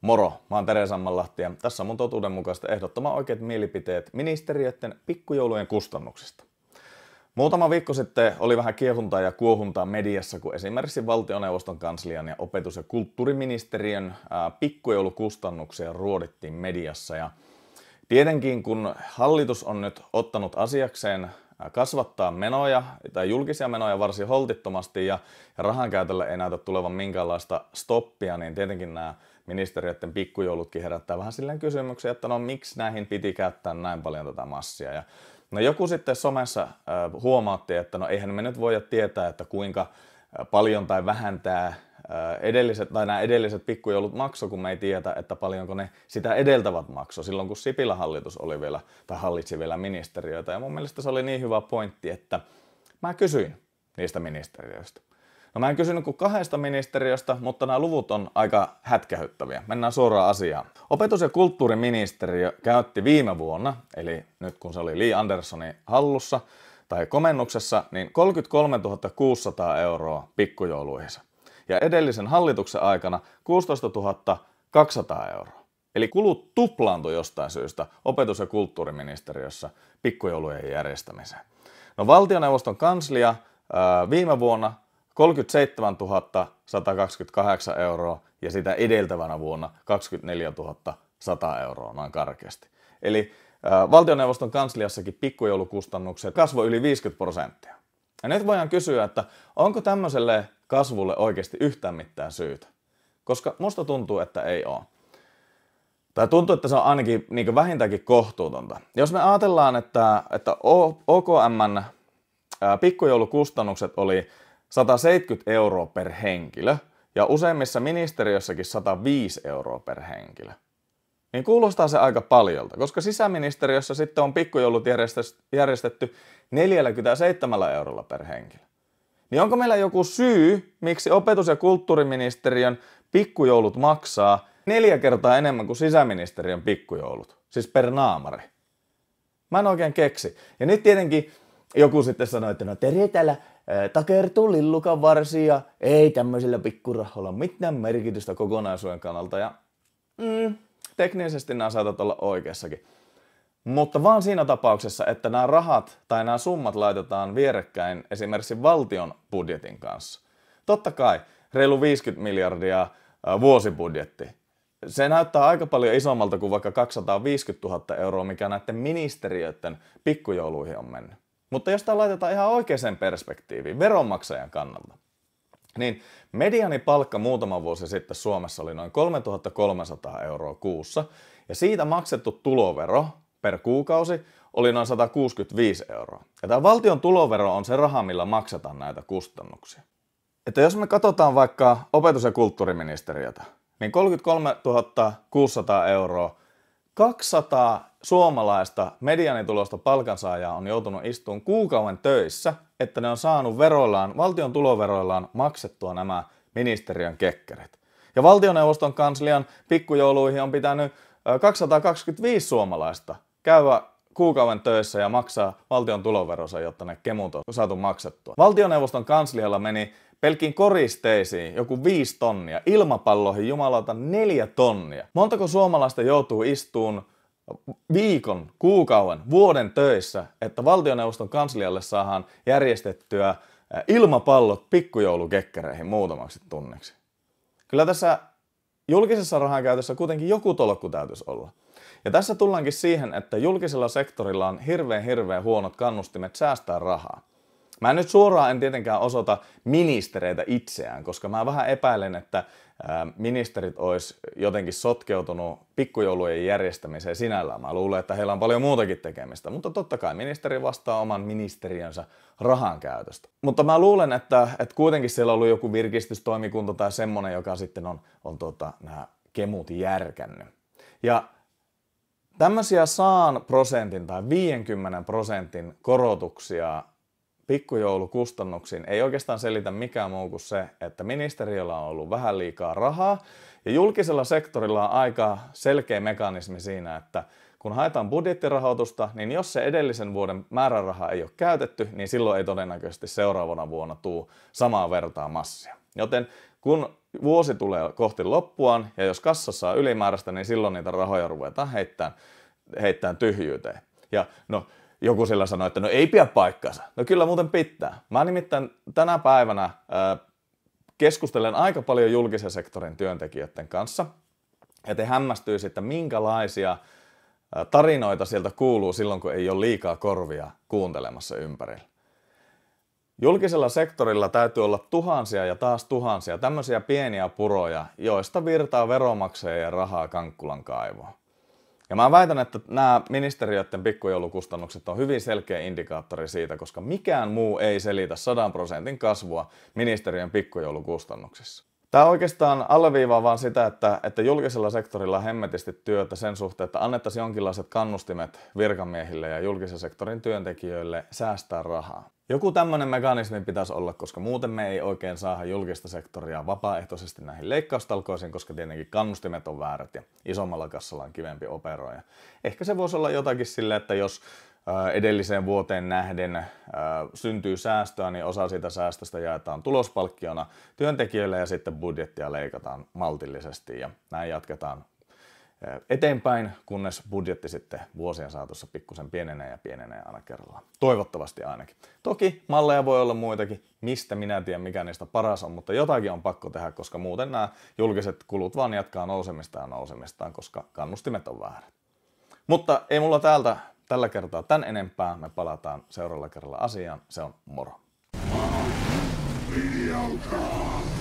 Moro, mä oon Tere Sammanlahti ja tässä on mun totuudenmukaista ehdottoman oikeat mielipiteet ministeriöiden pikkujoulujen kustannuksista. Muutama viikko sitten oli vähän kiehuntaa ja kuohuntaa mediassa, kun esimerkiksi valtioneuvoston kanslian ja opetus- ja kulttuuriministeriön pikkujoulukustannuksia ruodittiin mediassa. Ja tietenkin kun hallitus on nyt ottanut asiakseen kasvattaa menoja tai julkisia menoja varsin holtittomasti ja, ja rahan käytölle ei näytä tulevan minkäänlaista stoppia, niin tietenkin nämä ministeriöiden pikkujoulutkin herättää vähän silleen kysymyksiä, että no miksi näihin piti käyttää näin paljon tätä massia. Ja no joku sitten somessa äh, huomaatti, että no eihän me nyt voida tietää, että kuinka äh, paljon tai vähän tämä äh, edelliset, tai nämä edelliset pikkujoulut makso, kun me ei tiedä, että paljonko ne sitä edeltävät makso silloin, kun Sipilä hallitus oli vielä, tai hallitsi vielä ministeriöitä. Ja mun mielestä se oli niin hyvä pointti, että mä kysyin niistä ministeriöistä. No mä en kysynyt kuin kahdesta ministeriöstä, mutta nämä luvut on aika hätkähyttäviä. Mennään suoraan asiaan. Opetus- ja kulttuuriministeriö käytti viime vuonna, eli nyt kun se oli Lee Andersonin hallussa tai komennuksessa, niin 33 600 euroa pikkujouluihinsa. Ja edellisen hallituksen aikana 16 200 euroa. Eli kulut tuplaantui jostain syystä opetus- ja kulttuuriministeriössä pikkujoulujen järjestämiseen. No valtioneuvoston kanslia ää, viime vuonna 37 128 euroa ja sitä edeltävänä vuonna 24 100 euroa noin karkeasti. Eli valtioneuvoston kansliassakin pikkujoulukustannukset kasvoi yli 50 prosenttia. Ja nyt voidaan kysyä, että onko tämmöiselle kasvulle oikeasti yhtään mitään syytä? Koska musta tuntuu, että ei ole. Tai tuntuu, että se on ainakin niin vähintäänkin kohtuutonta. Jos me ajatellaan, että, että OKM pikkujoulukustannukset oli 170 euroa per henkilö ja useimmissa ministeriössäkin 105 euroa per henkilö. Niin kuulostaa se aika paljolta, koska sisäministeriössä sitten on pikkujoulut järjestetty 47 eurolla per henkilö. Niin onko meillä joku syy, miksi opetus- ja kulttuuriministeriön pikkujoulut maksaa neljä kertaa enemmän kuin sisäministeriön pikkujoulut, siis per naamari? Mä en oikein keksi. Ja nyt tietenkin joku sitten sanoi, että no Tere täällä takertuu lillukan varsia, ei tämmöisillä pikkurahoilla mitään merkitystä kokonaisuuden kannalta. Ja mm, teknisesti nämä saatat olla oikeassakin. Mutta vaan siinä tapauksessa, että nämä rahat tai nämä summat laitetaan vierekkäin esimerkiksi valtion budjetin kanssa. Totta kai, reilu 50 miljardia vuosibudjetti. Se näyttää aika paljon isommalta kuin vaikka 250 000 euroa, mikä näiden ministeriöiden pikkujouluihin on mennyt. Mutta jos tämä laitetaan ihan oikeaan perspektiiviin, veronmaksajan kannalta, niin mediani-palkka muutama vuosi sitten Suomessa oli noin 3300 euroa kuussa, ja siitä maksettu tulovero per kuukausi oli noin 165 euroa. Ja tämä valtion tulovero on se raha, millä maksetaan näitä kustannuksia. Että jos me katsotaan vaikka opetus- ja kulttuuriministeriötä, niin 33 600 euroa 200 suomalaista medianitulosta palkansaajaa on joutunut istuun kuukauden töissä, että ne on saanut veroillaan, valtion tuloveroillaan maksettua nämä ministeriön kekkerit. Ja valtioneuvoston kanslian pikkujouluihin on pitänyt 225 suomalaista käydä kuukauden töissä ja maksaa valtion tuloveronsa, jotta ne kemut on saatu maksettua. Valtioneuvoston kanslialla meni pelkin koristeisiin joku 5 tonnia, ilmapalloihin jumalauta 4 tonnia. Montako suomalaista joutuu istuun viikon, kuukauden, vuoden töissä, että valtioneuvoston kanslialle saadaan järjestettyä eh, ilmapallot pikkujoulukekkereihin muutamaksi tunneksi? Kyllä tässä julkisessa rahan käytössä kuitenkin joku tolkku täytyisi olla. Ja tässä tullaankin siihen, että julkisella sektorilla on hirveän hirveän huonot kannustimet säästää rahaa. Mä en nyt suoraan en tietenkään osoita ministereitä itseään, koska mä vähän epäilen, että ministerit olisi jotenkin sotkeutunut pikkujoulujen järjestämiseen sinällään. Mä luulen, että heillä on paljon muutakin tekemistä, mutta totta kai ministeri vastaa oman ministeriönsä rahan käytöstä. Mutta mä luulen, että, että kuitenkin siellä on ollut joku virkistystoimikunta tai semmonen, joka sitten on, on tota, nämä kemut järkännyt. Ja tämmöisiä saan prosentin tai 50 prosentin korotuksia pikkujoulukustannuksiin ei oikeastaan selitä mikään muu kuin se, että ministeriöllä on ollut vähän liikaa rahaa ja julkisella sektorilla on aika selkeä mekanismi siinä, että kun haetaan budjettirahoitusta, niin jos se edellisen vuoden määräraha ei ole käytetty, niin silloin ei todennäköisesti seuraavana vuonna tuu samaa vertaa massia. Joten kun vuosi tulee kohti loppuaan ja jos kassassa on ylimääräistä, niin silloin niitä rahoja ruvetaan heittämään, heittämään tyhjyyteen. Ja no, joku sillä sanoi, että no ei pidä paikkansa. No kyllä muuten pitää. Mä nimittäin tänä päivänä keskustelen aika paljon julkisen sektorin työntekijöiden kanssa, ja te hämmästyisi, että minkälaisia tarinoita sieltä kuuluu silloin, kun ei ole liikaa korvia kuuntelemassa ympärillä. Julkisella sektorilla täytyy olla tuhansia ja taas tuhansia tämmöisiä pieniä puroja, joista virtaa veromakseja ja rahaa kankkulan kaivoon. Ja mä väitän, että nämä ministeriöiden pikkujoulukustannukset on hyvin selkeä indikaattori siitä, koska mikään muu ei selitä 100 prosentin kasvua ministeriön pikkujoulukustannuksissa. Tämä oikeastaan alleviivaa vaan sitä, että, että julkisella sektorilla hemmetisti työtä sen suhteen, että annettaisiin jonkinlaiset kannustimet virkamiehille ja julkisen sektorin työntekijöille säästää rahaa. Joku tämmöinen mekanismi pitäisi olla, koska muuten me ei oikein saada julkista sektoria vapaaehtoisesti näihin leikkaustalkoisiin, koska tietenkin kannustimet on väärät ja isommalla kassalla on kivempi operoida. Ehkä se voisi olla jotakin sille, että jos edelliseen vuoteen nähden syntyy säästöä, niin osa siitä säästöstä jaetaan tulospalkkiona työntekijöille ja sitten budjettia leikataan maltillisesti ja näin jatketaan eteenpäin, kunnes budjetti sitten vuosien saatossa pikkusen pienenee ja pienenee aina kerrallaan. Toivottavasti ainakin. Toki malleja voi olla muitakin, mistä minä tiedä mikä niistä paras on, mutta jotakin on pakko tehdä, koska muuten nämä julkiset kulut vaan jatkaa nousemista ja nousemistaan, koska kannustimet on väärät. Mutta ei mulla täältä tällä kertaa tän enempää. Me palataan seuraavalla kerralla asiaan. Se on moro. Videokaa.